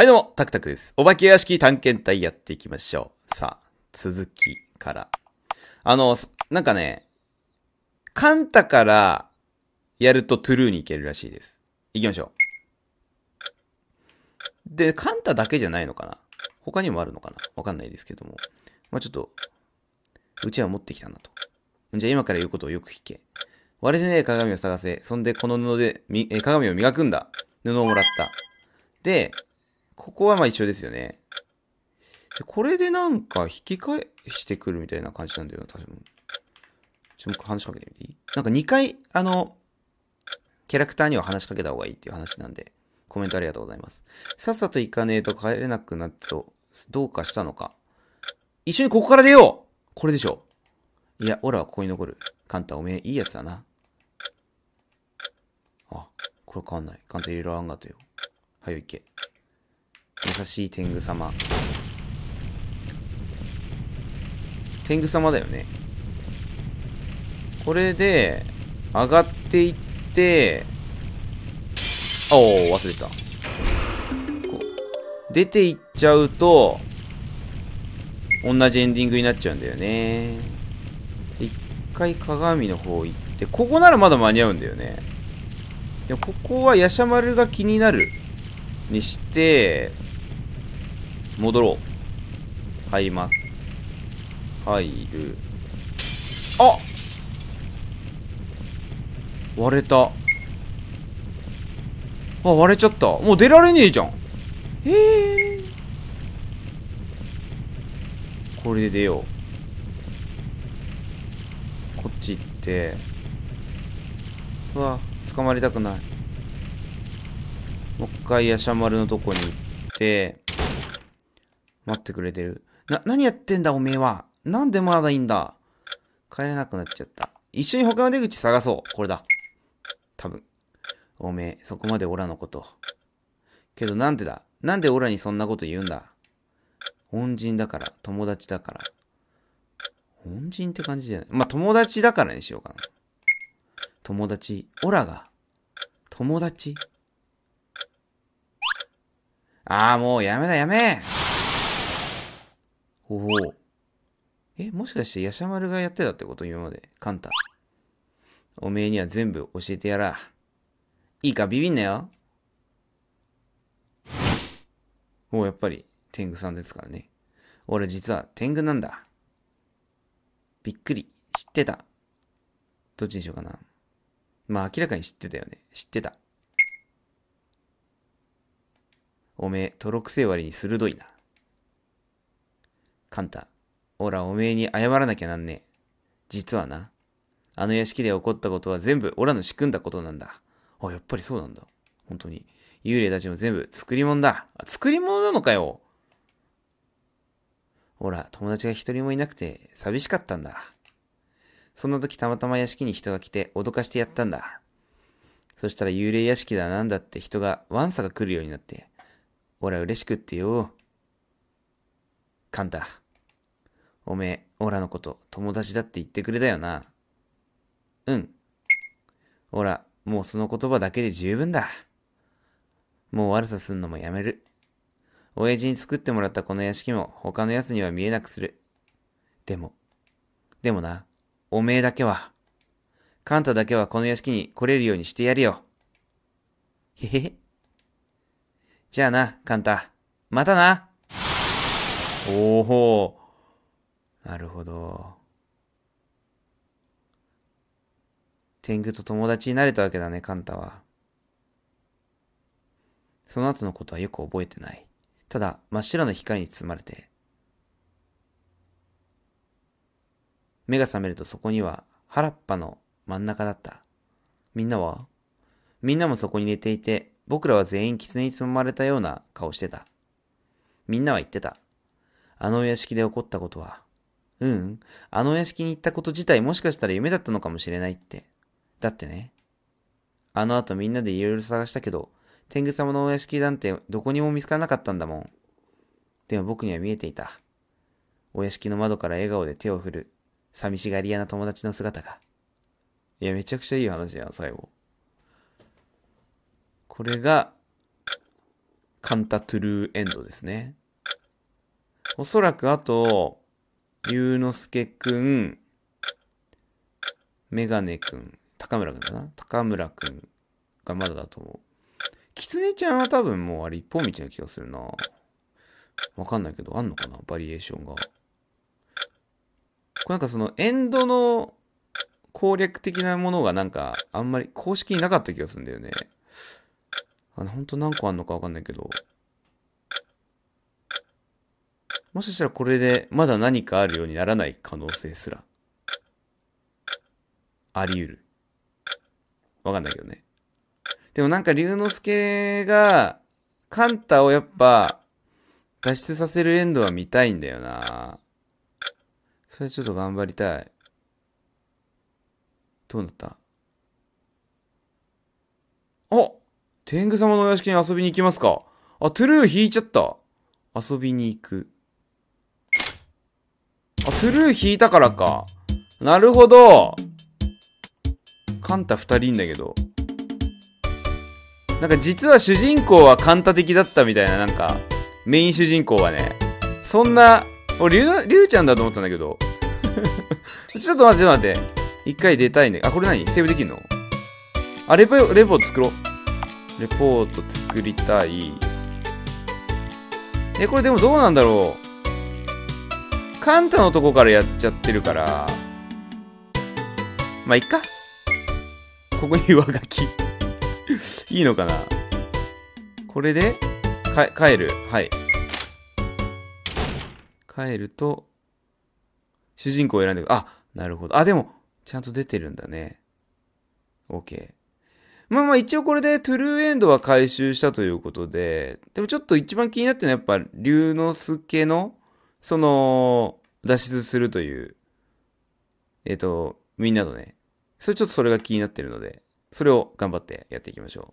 はいどうも、タクタクです。お化け屋敷探検隊やっていきましょう。さあ、続きから。あの、なんかね、カンタからやるとトゥルーに行けるらしいです。行きましょう。で、カンタだけじゃないのかな他にもあるのかなわかんないですけども。まあちょっと、うちは持ってきたなと。じゃあ今から言うことをよく聞け。割れてね鏡を探せ。そんでこの布でみ、え鏡を磨くんだ。布をもらった。で、ここはまあ一緒ですよね。で、これでなんか引き返してくるみたいな感じなんだよな、確かに。ちょっと話しかけてみていいなんか2回、あの、キャラクターには話しかけた方がいいっていう話なんで、コメントありがとうございます。さっさと行かねえと帰れなくなってと、どうかしたのか。一緒にここから出ようこれでしょ。いや、オラはここに残る。カンタ、おめえいいやつだな。あ、これ変わんない。カンタいろいろあんがとよ。はよ行け。優しい天狗様。天狗様だよね。これで、上がっていって、おお忘れた。こう。出ていっちゃうと、同じエンディングになっちゃうんだよね。一回鏡の方行って、ここならまだ間に合うんだよね。でもここはヤシャ丸が気になるにして、戻ろう。入ります。入る。あ割れた。あ、割れちゃった。もう出られねえじゃん。へえ。これで出よう。こっち行って。うわ、捕まりたくない。もう一回、シャマ丸のとこに行って、なってくれてる。な、何やってんだおめえは。なんでまだいいんだ。帰れなくなっちゃった。一緒に他の出口探そう。これだ。多分。おめえ、そこまでオラのこと。けどなんでだなんでオラにそんなこと言うんだ恩人だから、友達だから。恩人って感じじゃない。まあ、友達だからにしようかな。友達。オラが。友達。ああ、もうやめだやめおお。え、もしかしてヤシャマルがやってたってこと今まで。カンタ。おめえには全部教えてやら。いいか、ビビんなよ。おやっぱり、天狗さんですからね。俺実は天狗なんだ。びっくり。知ってた。どっちにしようかな。まあ明らかに知ってたよね。知ってた。おめえ、トロクセ割りに鋭いな。カンタ、おらおめえに謝らなきゃなんねえ。実はな、あの屋敷で起こったことは全部おらの仕組んだことなんだ。あ、やっぱりそうなんだ。本当に。幽霊たちも全部作り物だ。あ、作り物なのかよほら、友達が一人もいなくて寂しかったんだ。そんな時たまたま屋敷に人が来て脅かしてやったんだ。そしたら幽霊屋敷だなんだって人がわんさが来るようになって、俺は嬉しくってよ。カンタ、おめえ、オラのこと友達だって言ってくれたよな。うん。オラ、もうその言葉だけで十分だ。もう悪さすんのもやめる。親父に作ってもらったこの屋敷も他の奴には見えなくする。でも、でもな、おめえだけは、カンタだけはこの屋敷に来れるようにしてやるよ。へへへ。じゃあな、カンタ。またなおおなるほど。天狗と友達になれたわけだね、カンタは。その後のことはよく覚えてない。ただ、真っ白な光に包まれて、目が覚めるとそこには原っぱの真ん中だった。みんなはみんなもそこに寝ていて、僕らは全員狐に包まれたような顔してた。みんなは言ってた。あのお屋敷で起こったことは。うん、あのお屋敷に行ったこと自体もしかしたら夢だったのかもしれないって。だってね。あの後みんなでいろいろ探したけど、天狗様のお屋敷なんてどこにも見つからなかったんだもん。でも僕には見えていた。お屋敷の窓から笑顔で手を振る、寂しがり屋な友達の姿が。いや、めちゃくちゃいい話やん、最後。これが、カンタトゥルーエンドですね。おそらくあと、龍之介くん、メガネくん、高村くんかな高村くんがまだだと思う。きつねちゃんは多分もうあれ一本道な気がするな。わかんないけど、あんのかなバリエーションが。これなんかそのエンドの攻略的なものがなんかあんまり公式になかった気がするんだよね。あの、ほんと何個あんのかわかんないけど。もしかしたらこれでまだ何かあるようにならない可能性すらあり得る。わかんないけどね。でもなんか龍之介がカンタをやっぱ脱出させるエンドは見たいんだよな。それちょっと頑張りたい。どうなったあ天狗様のお屋敷に遊びに行きますかあ、トゥルー引いちゃった。遊びに行く。あ、トゥルー引いたからか。なるほど。カンタ二人いんだけど。なんか実は主人公はカンタ的だったみたいな、なんか、メイン主人公はね。そんな、俺、リュウちゃんだと思ったんだけど。ちょっと待って、待って。一回出たいね。あ、これ何セーブできんのあ、レポ、レポ作ろう。レポート作りたい。え、これでもどうなんだろう。カンタのとこからやっちゃってるから。まあ、いっか。ここに上書き いいのかなこれで、か、帰る。はい。帰ると、主人公を選んでくあ、なるほど。あ、でも、ちゃんと出てるんだね。OK。まあまあ一応これでトゥルーエンドは回収したということで、でもちょっと一番気になってるのはやっぱ龍之介のその、脱出するという、えっ、ー、と、みんなのね、それちょっとそれが気になってるので、それを頑張ってやっていきましょう。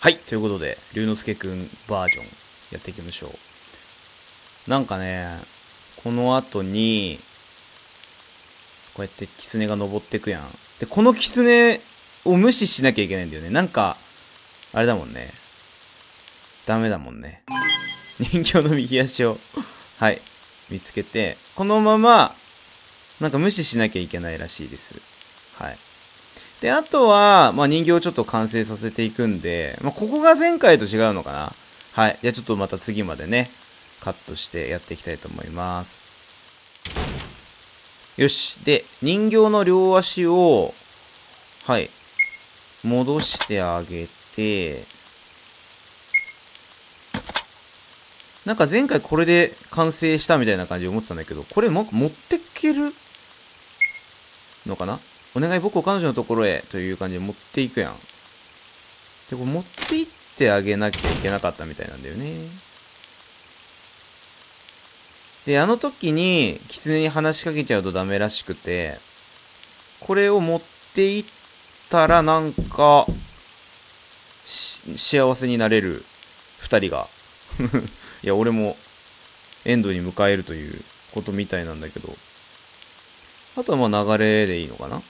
はい、ということで、龍之介くんバージョンやっていきましょう。なんかね、この後に、こうやって狐が登ってくやん。で、この狐を無視しなきゃいけないんだよね。なんか、あれだもんね。ダメだもんね。人形の右足をはい、見つけて、このまま、なんか無視しなきゃいけないらしいです。はい。で、あとは、まあ、人形をちょっと完成させていくんで、まあ、ここが前回と違うのかなはい。じゃあちょっとまた次までね、カットしてやっていきたいと思います。よし。で、人形の両足を、はい。戻してあげて、なんか前回これで完成したみたいな感じで思ってたんだけど、これも持ってけるのかなお願い僕を彼女のところへという感じで持っていくやん。で、これ持っていってあげなきゃいけなかったみたいなんだよね。で、あの時に狐に話しかけちゃうとダメらしくて、これを持っていったらなんか、幸せになれる二人がいや、俺もエンドに迎えるということみたいなんだけど、あとはまあ流れでいいのかな持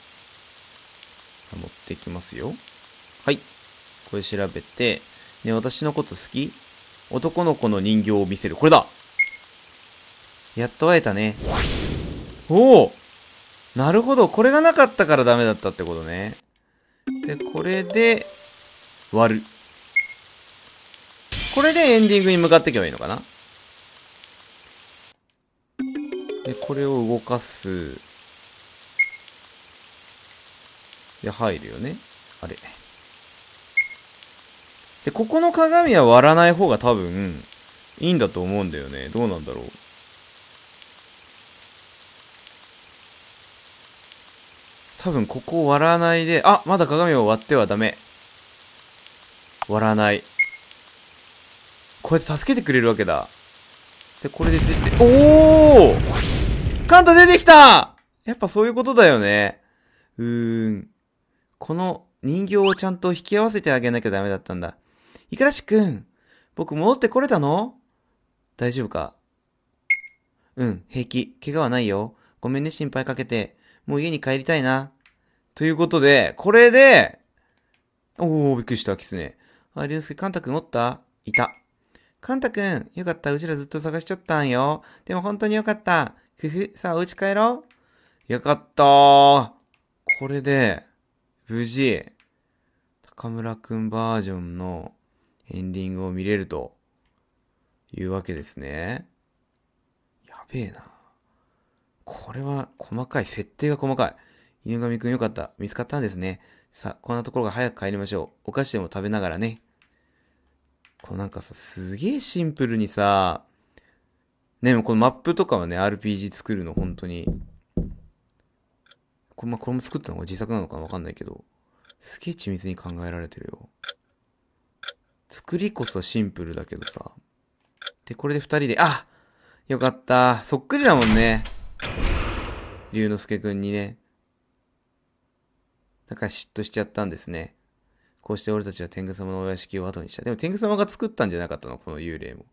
ってきますよ。はい。これ調べて、ね、私のこと好き男の子の人形を見せる。これだやっと会えたね。おおなるほど。これがなかったからダメだったってことね。で、これで、割る。これでエンディングに向かっていけばいいのかなで、これを動かす。で、入るよね。あれ。で、ここの鏡は割らない方が多分、いいんだと思うんだよね。どうなんだろう。多分ここを割らないで、あまだ鏡を割ってはダメ。割らない。こうやって助けてくれるわけだ。で、これで出て、おーカンタ出てきたやっぱそういうことだよね。うーん。この人形をちゃんと引き合わせてあげなきゃダメだったんだ。イかラシくん、僕戻ってこれたの大丈夫かうん、平気。怪我はないよ。ごめんね、心配かけて。もう家に帰りたいな。ということで、これで、おー、びっくりした、キツネ。あ、りゅうすけ、かんたくんおったいた。カンタくん、よかった。うちらずっと探しちゃったんよ。でも本当によかった。ふふ、さあお家帰ろう。よかったー。これで、無事、高村くんバージョンのエンディングを見れるというわけですね。やべえな。これは細かい。設定が細かい。犬神くんよかった。見つかったんですね。さあ、こんなところが早く帰りましょう。お菓子でも食べながらね。こうなんかさ、すげえシンプルにさ、ね、このマップとかはね、RPG 作るの、本当に。これ,、まあ、これも作ったのが自作なのかわかんないけど、すげえ緻密に考えられてるよ。作りこそシンプルだけどさ。で、これで二人で、あよかった。そっくりだもんね。龍之介くんにね。だから嫉妬しちゃったんですね。こうして俺たちは天狗様のお屋敷を後にした。でも天狗様が作ったんじゃなかったのこの幽霊も。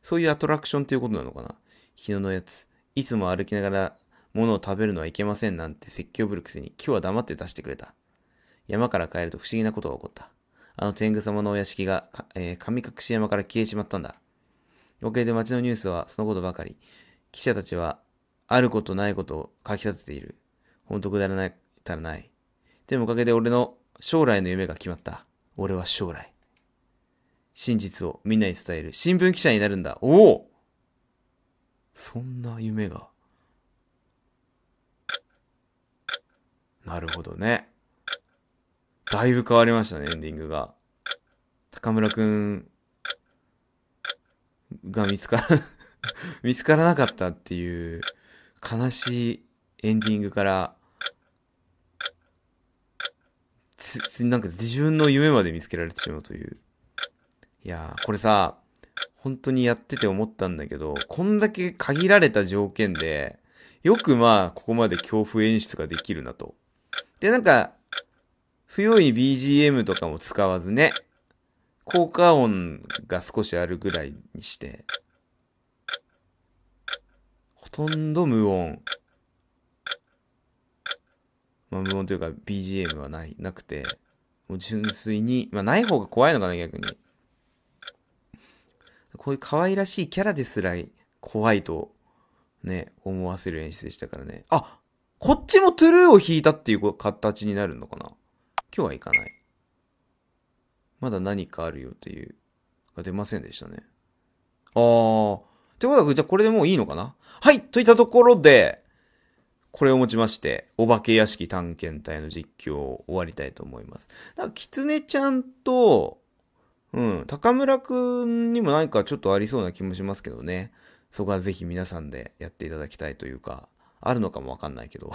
そういうアトラクションっていうことなのかな日野のやつ。いつも歩きながら物を食べるのはいけませんなんて説教ぶるくせに今日は黙って出してくれた。山から帰ると不思議なことが起こった。あの天狗様のお屋敷が、えー、神隠し山から消えちまったんだ。おかげで街のニュースはそのことばかり。記者たちはあることないことを書き立てている。本当くだらない、たらない。でもおかげで俺の将来の夢が決まった。俺は将来。真実をみんなに伝える新聞記者になるんだ。おおそんな夢が。なるほどね。だいぶ変わりましたね、エンディングが。高村くんが見つから 見つからなかったっていう悲しいエンディングからす、なんか自分の夢まで見つけられてしまうという。いやー、これさ、本当にやってて思ったんだけど、こんだけ限られた条件で、よくまあ、ここまで恐怖演出ができるなと。で、なんか、不用意 BGM とかも使わずね、効果音が少しあるぐらいにして、ほとんど無音。まあ、無音というか BGM はない、なくて、もう純粋に、まあ、ない方が怖いのかな、逆に。こういう可愛らしいキャラですら怖いと、ね、思わせる演出でしたからね。あこっちもトゥルーを引いたっていう形になるのかな今日はいかない。まだ何かあるよっていう、が出ませんでしたね。あー。ってことは、じゃあこれでもういいのかなはいといったところで、これをもちまして、お化け屋敷探検隊の実況を終わりたいと思います。なんか、きつねちゃんと、うん、高村くんにも何かちょっとありそうな気もしますけどね。そこはぜひ皆さんでやっていただきたいというか、あるのかもわかんないけど。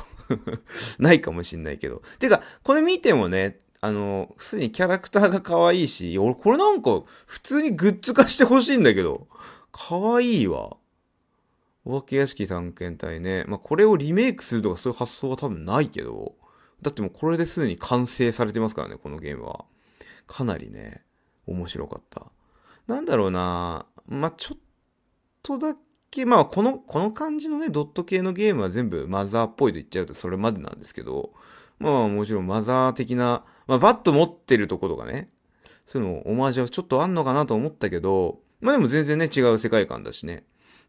ないかもしんないけど。てか、これ見てもね、あの、普通にキャラクターが可愛いし、俺これなんか普通にグッズ化してほしいんだけど、可愛いわ。お化け屋敷探検隊ね。まあ、これをリメイクするとかそういう発想は多分ないけど、だってもうこれですでに完成されてますからね、このゲームは。かなりね、面白かった。なんだろうなまあ、ちょっとだけ、まあ、この、この感じのね、ドット系のゲームは全部マザーっぽいと言っちゃうとそれまでなんですけど、まあ、もちろんマザー的な、まあ、バット持ってるとことかね、そういうのオマージュはちょっとあんのかなと思ったけど、まあでも全然ね、違う世界観だしね。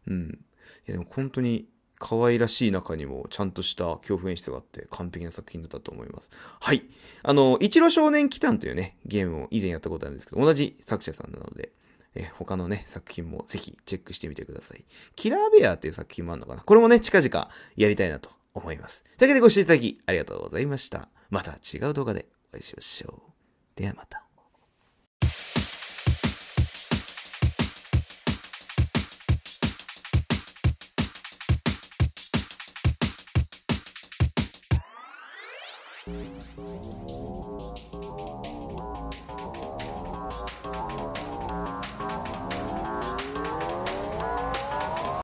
うん。いやでも本当に可愛らしい中にもちゃんとした恐怖演出があって完璧な作品だったと思います。はい。あの、一路少年祈祷というね、ゲームを以前やったことあるんですけど、同じ作者さんなので、え他のね、作品もぜひチェックしてみてください。キラーベアっていう作品もあるのかなこれもね、近々やりたいなと思います。というわけでご視聴いただきありがとうございました。また違う動画でお会いしましょう。ではまた。